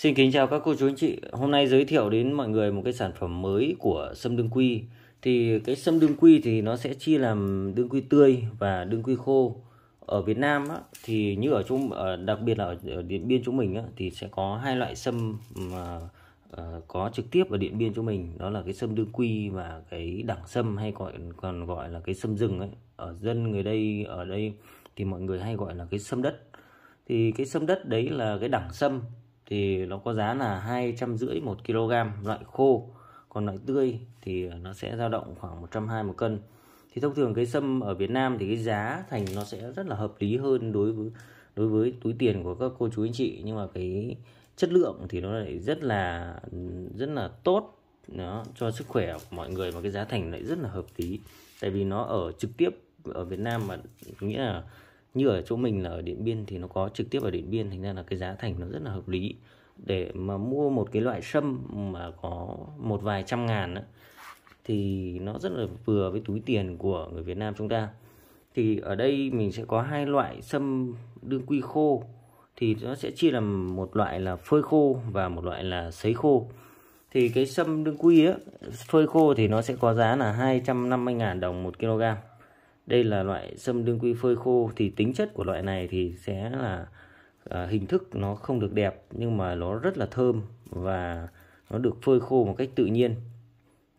Xin kính chào các cô chú anh chị. Hôm nay giới thiệu đến mọi người một cái sản phẩm mới của sâm đương quy. Thì cái sâm đương quy thì nó sẽ chia làm đương quy tươi và đương quy khô. Ở Việt Nam á, thì như ở chúng ờ, đặc biệt là ở điện biên chúng mình á, thì sẽ có hai loại sâm mà ờ, ờ, có trực tiếp ở điện biên chúng mình đó là cái sâm đương quy và cái đẳng sâm hay gọi còn gọi là cái sâm rừng ấy ở dân người đây ở đây thì mọi người hay gọi là cái sâm đất thì cái sâm đất đấy là cái đẳng sâm thì nó có giá là hai trăm rưỡi một kg loại khô còn loại tươi thì nó sẽ dao động khoảng 120 một cân thì thông thường cái sâm ở Việt Nam thì cái giá thành nó sẽ rất là hợp lý hơn đối với đối với túi tiền của các cô chú anh chị nhưng mà cái chất lượng thì nó lại rất là rất là tốt nó cho sức khỏe của mọi người và cái giá thành lại rất là hợp lý tại vì nó ở trực tiếp ở Việt Nam mà nghĩa là như ở chỗ mình là ở điện biên thì nó có trực tiếp ở điện biên thành ra là cái giá thành nó rất là hợp lý để mà mua một cái loại sâm mà có một vài trăm ngàn đó, thì nó rất là vừa với túi tiền của người Việt Nam chúng ta thì ở đây mình sẽ có hai loại sâm đương quy khô thì nó sẽ chia làm một loại là phơi khô và một loại là sấy khô thì cái sâm đương quy á phơi khô thì nó sẽ có giá là 250.000 đồng 1 kg đây là loại sâm đương quy phơi khô thì tính chất của loại này thì sẽ là à, hình thức nó không được đẹp nhưng mà nó rất là thơm và nó được phơi khô một cách tự nhiên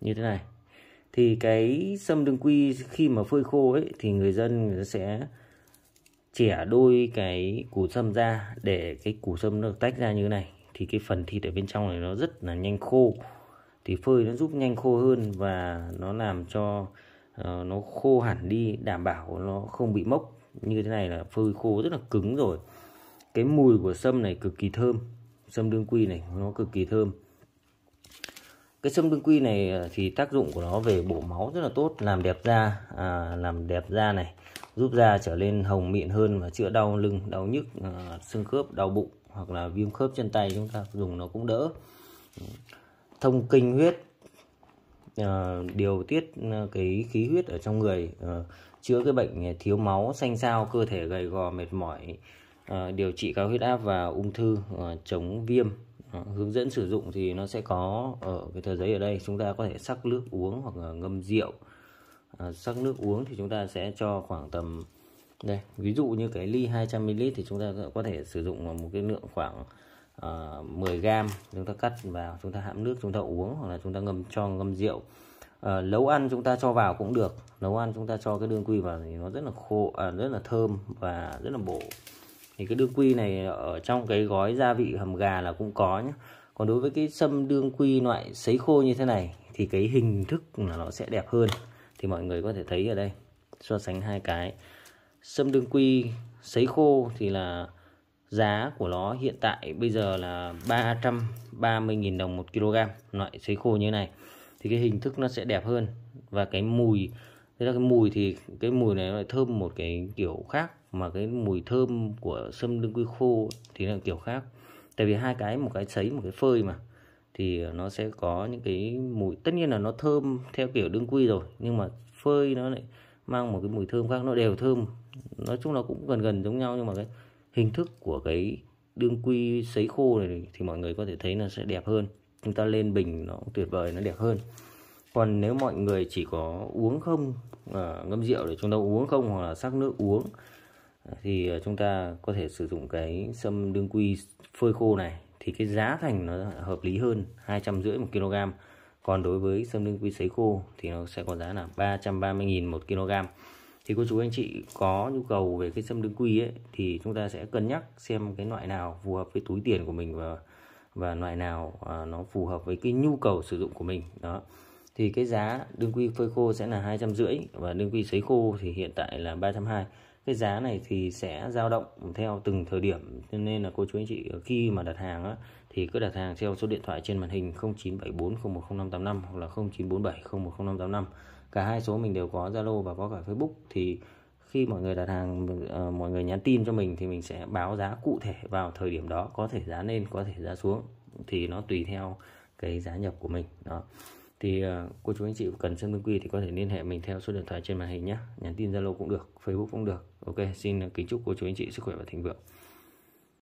như thế này thì cái sâm đương quy khi mà phơi khô ấy thì người dân sẽ chẻ đôi cái củ sâm ra để cái củ sâm nó được tách ra như thế này thì cái phần thịt ở bên trong này nó rất là nhanh khô thì phơi nó giúp nhanh khô hơn và nó làm cho Ờ, nó khô hẳn đi đảm bảo nó không bị mốc như thế này là phơi khô rất là cứng rồi cái mùi của sâm này cực kỳ thơm sâm đương quy này nó cực kỳ thơm cái sâm đương quy này ờ, thì tác dụng của nó về bổ máu rất là tốt làm đẹp da à, làm đẹp da này giúp da trở lên hồng mịn hơn và chữa đau lưng đau nhức ờ, xương khớp đau bụng hoặc là viêm khớp chân tay chúng ta dùng nó cũng đỡ thông kinh huyết uh, điều tiết ờ, cái khí huyết ở trong người uh, chữa cái bệnh thiếu máu xanh xao cơ thể gầy gò mệt mỏi uh, điều trị cao huyết áp và ung thư uh, chống viêm uh, hướng dẫn sử dụng thì nó sẽ có ở cái tờ giấy ở đây chúng ta có thể sắc nước uống hoặc là ngâm rượu uh, sắc nước uống thì chúng ta sẽ cho khoảng tầm đây ví dụ như cái ly 200 ml thì chúng ta có thể sử dụng một cái lượng khoảng 10 ờ, gram chúng ta cắt vào chúng ta hãm nước chúng ta uống hoặc là chúng ta ngâm cho ngâm rượu ờ, nấu ăn chúng ta cho vào cũng được nấu ăn chúng ta cho cái đương quy vào thì nó rất là khô à, rất là thơm và rất là bổ thì cái đương quy này ở trong cái gói gia vị hầm gà là cũng có nhé còn đối với cái sâm đương quy loại sấy khô như thế này thì cái hình thức là nó sẽ đẹp hơn thì mọi người có thể thấy ở đây so sánh hai cái sâm đương quy sấy khô thì là giá của nó hiện tại bây giờ là 330.000 đồng 1 kg loại sấy khô như này thì cái hình thức nó sẽ đẹp hơn và cái mùi thế là cái mùi thì cái mùi này nó lại thơm một cái kiểu khác mà cái mùi thơm của sâm đương quy khô thì là kiểu khác tại vì hai cái một cái sấy một cái phơi mà thì nó sẽ có những cái mùi tất nhiên là nó thơm theo kiểu đương quy rồi nhưng mà phơi nó lại mang một cái mùi thơm khác nó đều thơm nói chung là cũng gần gần giống nhau nhưng mà cái hình thức của cái đương quy sấy khô này thì mọi người có thể thấy nó sẽ đẹp hơn chúng ta lên bình nó tuyệt vời nó đẹp hơn còn nếu mọi người chỉ có uống không à, ngâm rượu để chúng ta uống không hoặc là sắc nước uống à, thì à, chúng ta có thể sử dụng cái sâm đương quy phơi khô này thì cái giá thành nó hợp lý hơn hai trăm rưỡi một kg còn đối với sâm đương quy sấy khô thì nó sẽ có giá là 330.000 một kg thì cô chú anh chị có nhu cầu về cái sâm đứng quy ấy thì chúng ta sẽ cân nhắc xem cái loại nào phù hợp với túi tiền của mình và và loại nào à, nó phù hợp với cái nhu cầu sử dụng của mình đó thì cái giá đương quy phơi khô sẽ là hai trăm rưỡi và đương quy sấy khô thì hiện tại là ba trăm hai cái giá này thì sẽ dao động theo từng thời điểm nên là cô chú anh chị ờ, khi mà đặt hàng á, thì cứ đặt hàng theo số điện thoại trên màn hình 0974010585 hoặc là 0947010585 cả hai số mình đều có Zalo và có cả Facebook thì khi mọi người đặt hàng ờ, mọi người nhắn tin cho mình thì mình sẽ báo giá cụ thể vào thời điểm đó có thể giá lên có thể giá xuống thì nó tùy theo cái giá nhập của mình đó thì ờ, cô chú anh chị cần sơn minh quy thì có thể liên hệ mình theo số điện thoại trên màn hình nhé nhắn tin zalo cũng được facebook cũng được ok xin kính chúc cô chú anh chị sức khỏe và thịnh vượng